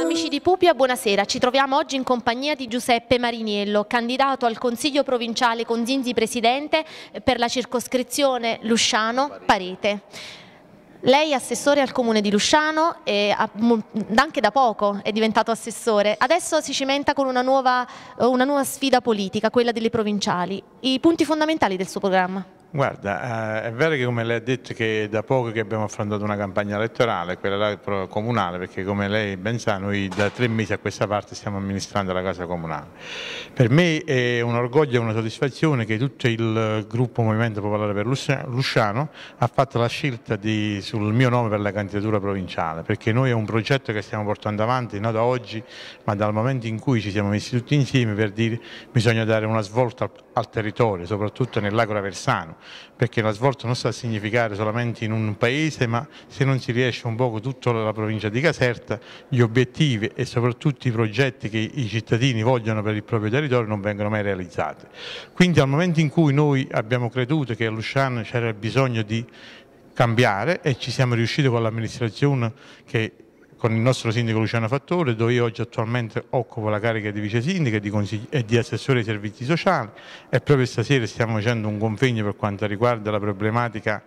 Amici di Pupia, buonasera. Ci troviamo oggi in compagnia di Giuseppe Mariniello, candidato al Consiglio provinciale con Zinzi Presidente per la circoscrizione Lusciano-Parete. Lei è assessore al comune di Lusciano e anche da poco è diventato assessore. Adesso si cimenta con una nuova, una nuova sfida politica, quella delle provinciali. I punti fondamentali del suo programma? Guarda, eh, è vero che come lei ha detto che da poco che abbiamo affrontato una campagna elettorale, quella comunale, perché come lei ben sa noi da tre mesi a questa parte stiamo amministrando la casa comunale. Per me è un orgoglio e una soddisfazione che tutto il gruppo Movimento Popolare per Lusciano ha fatto la scelta di, sul mio nome per la candidatura provinciale, perché noi è un progetto che stiamo portando avanti non da oggi, ma dal momento in cui ci siamo messi tutti insieme per dire che bisogna dare una svolta al, al territorio, soprattutto nell'Agora Versano perché la svolta non sta a significare solamente in un paese, ma se non si riesce un poco tutta la provincia di Caserta, gli obiettivi e soprattutto i progetti che i cittadini vogliono per il proprio territorio non vengono mai realizzati. Quindi al momento in cui noi abbiamo creduto che a Lusciano c'era bisogno di cambiare e ci siamo riusciti con l'amministrazione che con il nostro sindaco Luciano Fattore, dove io oggi attualmente occupo la carica di vice sindaco e, e di, assessore ai servizi sociali e proprio stasera stiamo facendo un convegno per quanto riguarda la problematica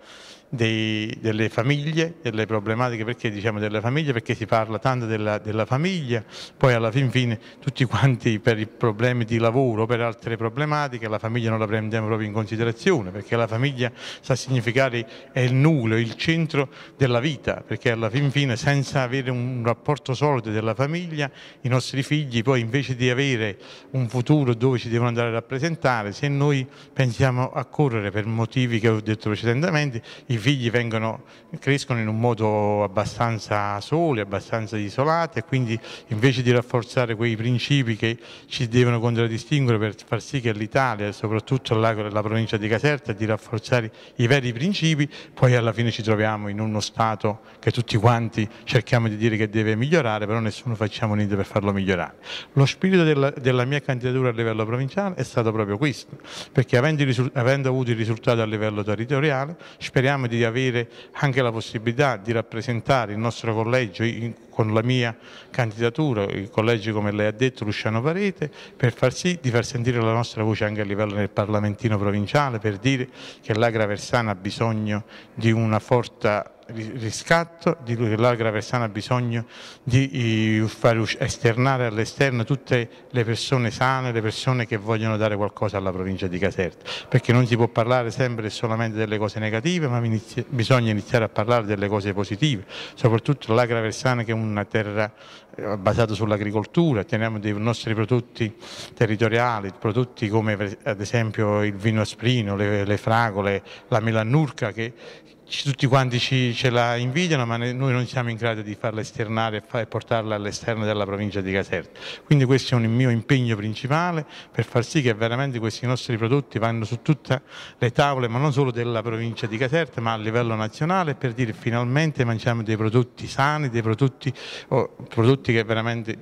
dei, delle famiglie, delle problematiche, perché diciamo delle famiglie? Perché si parla tanto della, della, famiglia, poi alla fin fine tutti quanti per i problemi di lavoro, per altre problematiche, la famiglia non la prendiamo proprio in considerazione, perché la famiglia sa significare è il nucleo, il centro della vita, perché alla fin fine senza avere un rapporto solido della famiglia, i nostri figli poi invece di avere un futuro dove ci devono andare a rappresentare, se noi pensiamo a correre per motivi che ho detto precedentemente, i figli vengono, crescono in un modo abbastanza soli, abbastanza isolati e quindi invece di rafforzare quei principi che ci devono contraddistinguere per far sì che l'Italia soprattutto la provincia di Caserta di rafforzare i veri principi, poi alla fine ci troviamo in uno Stato che tutti quanti cerchiamo di dire che deve migliorare, però nessuno facciamo niente per farlo migliorare. Lo spirito della, della mia candidatura a livello provinciale è stato proprio questo, perché avendo, avendo avuto il risultato a livello territoriale speriamo di di avere anche la possibilità di rappresentare il nostro collegio in con la mia candidatura, i collegi come lei ha detto, Luciano Parete, per far sì di far sentire la nostra voce anche a livello del parlamentino provinciale, per dire che l'Agra Versana ha bisogno di una forte riscatto di lui che l'Agra Versana ha bisogno di far esternare all'esterno tutte le persone sane, le persone che vogliono dare qualcosa alla provincia di Caserta, perché non si può parlare sempre e solamente delle cose negative, ma bisogna iniziare a parlare delle cose positive, soprattutto l'Agra Versana che è un una terra eh, basata sull'agricoltura, teniamo dei nostri prodotti territoriali, prodotti come ad esempio il vino asprino, le, le fragole, la melanurca che tutti quanti ci, ce la invidiano ma noi non siamo in grado di farla esternare e, fa, e portarla all'esterno della provincia di Caserta. Quindi questo è un mio impegno principale per far sì che veramente questi nostri prodotti vanno su tutte le tavole ma non solo della provincia di Caserta ma a livello nazionale per dire finalmente mangiamo dei prodotti sani, dei prodotti oh, prodotti che veramente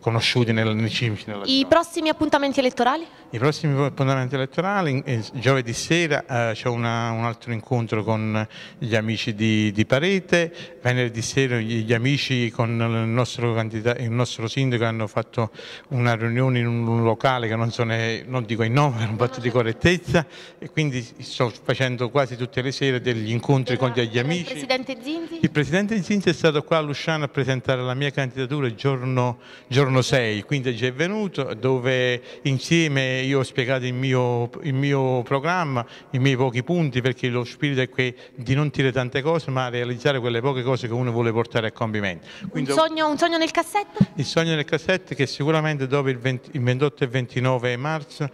conosciuti nel, nei cibi. I prossimi appuntamenti elettorali? I prossimi appuntamenti elettorali, giovedì sera eh, c'è un altro incontro con gli amici di, di, Parete, venerdì sera gli, amici con il nostro, il nostro sindaco hanno fatto una riunione in un, un locale che non, so ne, non dico il nome per un fatto di correttezza e quindi sto facendo quasi tutte le sere degli incontri con gli amici. Il Presidente Zinzi? Il Presidente Zinzi è stato qua a Lusciano a presentare presentare la mia candidatura il giorno, giorno 6, quindi è già venuto, dove insieme io ho spiegato il mio, il mio programma, i miei pochi punti, perché lo spirito è que- di non dire tante cose, ma realizzare quelle poche cose che uno vuole portare a compimento. Quindi, un, sogno, un, sogno, nel cassetto? Il sogno nel cassetto che sicuramente dopo il, 20, il 28 e 29 marzo,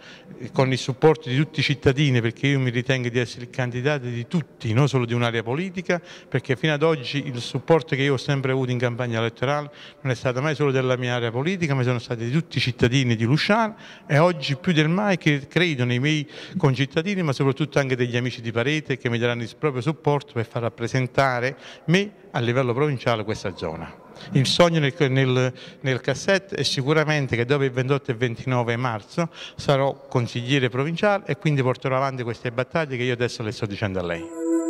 con il supporto di tutti i cittadini, perché io mi ritengo di essere il candidato di tutti, non solo di un'area politica, perché fino ad oggi il supporto che io ho sempre avuto in campagna campagna elettorale non è stata mai solo della mia area politica, ma sono stati di tutti i cittadini di Lusciano e oggi più del mai che credo nei miei concittadini, ma soprattutto anche degli amici di Parete che mi daranno il proprio supporto per far rappresentare me a livello provinciale questa zona. Il sogno nel, nel, nel, cassetto è sicuramente che dopo il 28 e 29 marzo sarò consigliere provinciale e quindi porterò avanti queste battaglie che io adesso le sto dicendo a lei.